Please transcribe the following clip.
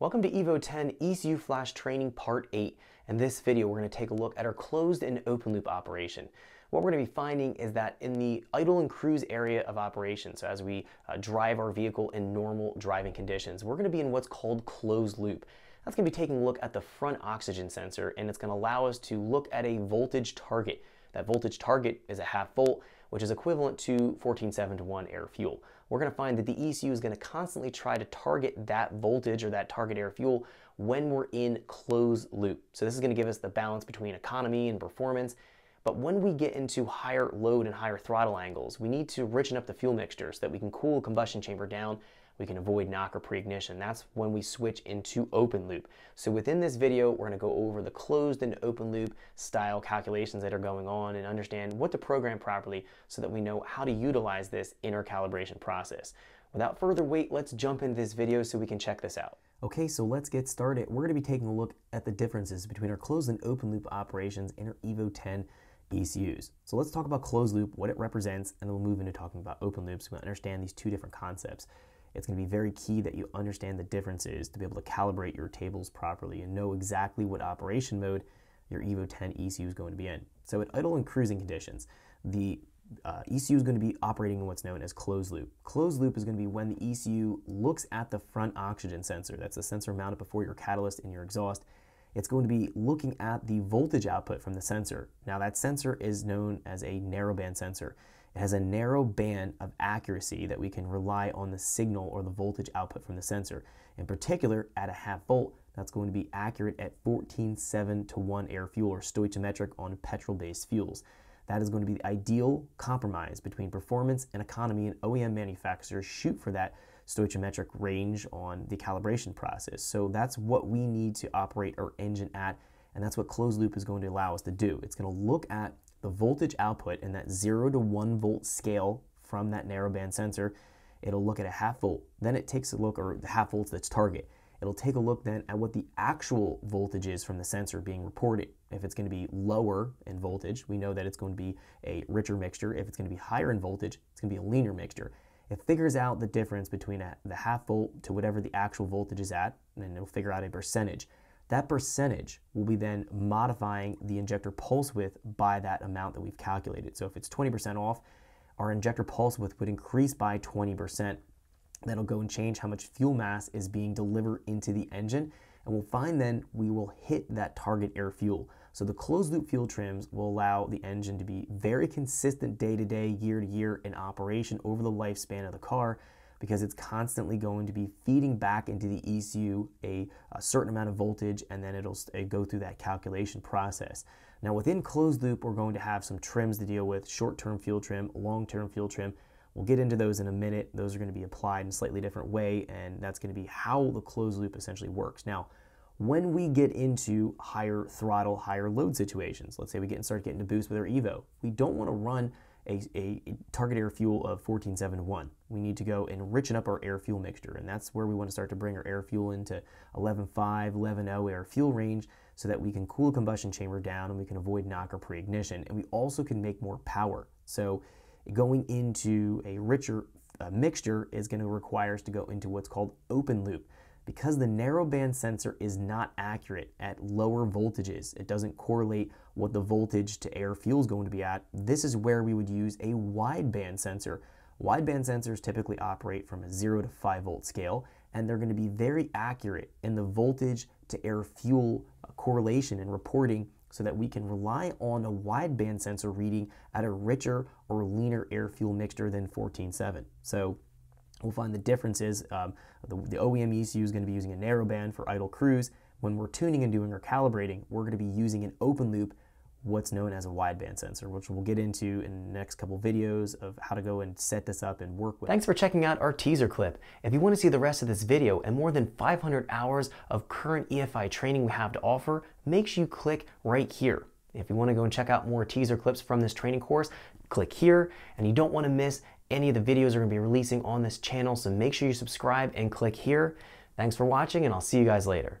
Welcome to EVO 10 ECU Flash Training Part 8. In this video, we're gonna take a look at our closed and open loop operation. What we're gonna be finding is that in the idle and cruise area of operation, so as we uh, drive our vehicle in normal driving conditions, we're gonna be in what's called closed loop. That's gonna be taking a look at the front oxygen sensor, and it's gonna allow us to look at a voltage target. That voltage target is a half volt, which is equivalent to 14.7 to 1 air fuel. We're going to find that the ECU is going to constantly try to target that voltage or that target air fuel when we're in closed loop. So this is going to give us the balance between economy and performance. But when we get into higher load and higher throttle angles, we need to richen up the fuel mixture so that we can cool combustion chamber down we can avoid knock or pre-ignition. That's when we switch into open loop. So within this video, we're gonna go over the closed and open loop style calculations that are going on and understand what to program properly so that we know how to utilize this in our calibration process. Without further wait, let's jump into this video so we can check this out. Okay, so let's get started. We're gonna be taking a look at the differences between our closed and open loop operations in our EVO 10 ECUs. So let's talk about closed loop, what it represents, and then we'll move into talking about open loops. So we understand these two different concepts it's going to be very key that you understand the differences to be able to calibrate your tables properly and know exactly what operation mode your Evo 10 ECU is going to be in. So at idle and cruising conditions, the uh, ECU is going to be operating in what's known as closed loop. Closed loop is going to be when the ECU looks at the front oxygen sensor. That's the sensor mounted before your catalyst and your exhaust. It's going to be looking at the voltage output from the sensor. Now that sensor is known as a narrowband sensor. It has a narrow band of accuracy that we can rely on the signal or the voltage output from the sensor. In particular, at a half volt, that's going to be accurate at 14.7 to 1 air fuel or stoichiometric on petrol-based fuels. That is going to be the ideal compromise between performance and economy, and OEM manufacturers shoot for that stoichiometric range on the calibration process. So that's what we need to operate our engine at and that's what closed loop is going to allow us to do. It's going to look at the voltage output in that 0 to 1 volt scale from that narrowband sensor. It'll look at a half volt. Then it takes a look, or the half volt's its target. It'll take a look then at what the actual voltage is from the sensor being reported. If it's going to be lower in voltage, we know that it's going to be a richer mixture. If it's going to be higher in voltage, it's going to be a leaner mixture. It figures out the difference between the half volt to whatever the actual voltage is at, and it'll figure out a percentage that percentage will be then modifying the injector pulse width by that amount that we've calculated. So if it's 20% off, our injector pulse width would increase by 20%. That'll go and change how much fuel mass is being delivered into the engine. And we'll find then we will hit that target air fuel. So the closed loop fuel trims will allow the engine to be very consistent day to day, year to year in operation over the lifespan of the car because it's constantly going to be feeding back into the ECU a, a certain amount of voltage and then it'll, eh, go through that calculation process. Now within closed loop, we're going to have some trims to deal with, short-term fuel trim, long-term fuel trim. We'll get into those in a minute. Those are gonna be applied in a slightly different way and that's gonna be how the closed loop essentially works. Now, when we get into higher throttle, higher load situations, let's say we get and start getting to boost with our Evo, we don't wanna run a, a target air fuel of 1471. We need to go and richen up our air fuel mixture, and that's where we want to start to bring our air fuel into 11.5, 11.0 air fuel range so that we can cool combustion chamber down and we can avoid knock or pre-ignition, and we also can make more power. So going into a richer uh, mixture is going to require us to go into what's called open loop because the narrowband sensor is not accurate at lower voltages, it doesn't correlate what the voltage to air fuel is going to be at, this is where we would use a wideband sensor. Wideband sensors typically operate from a 0 to 5 volt scale, and they're going to be very accurate in the voltage to air fuel correlation and reporting so that we can rely on a wideband sensor reading at a richer or leaner air fuel mixture than 14.7. So we'll find the difference is um, the, the OEM ECU is going to be using a narrowband for idle cruise. When we're tuning and doing our calibrating, we're going to be using an open loop, what's known as a wideband sensor, which we'll get into in the next couple videos of how to go and set this up and work with. Thanks for checking out our teaser clip. If you want to see the rest of this video and more than 500 hours of current EFI training we have to offer, make sure you click right here. If you want to go and check out more teaser clips from this training course, click here. And you don't wanna miss any of the videos we're gonna be releasing on this channel, so make sure you subscribe and click here. Thanks for watching, and I'll see you guys later.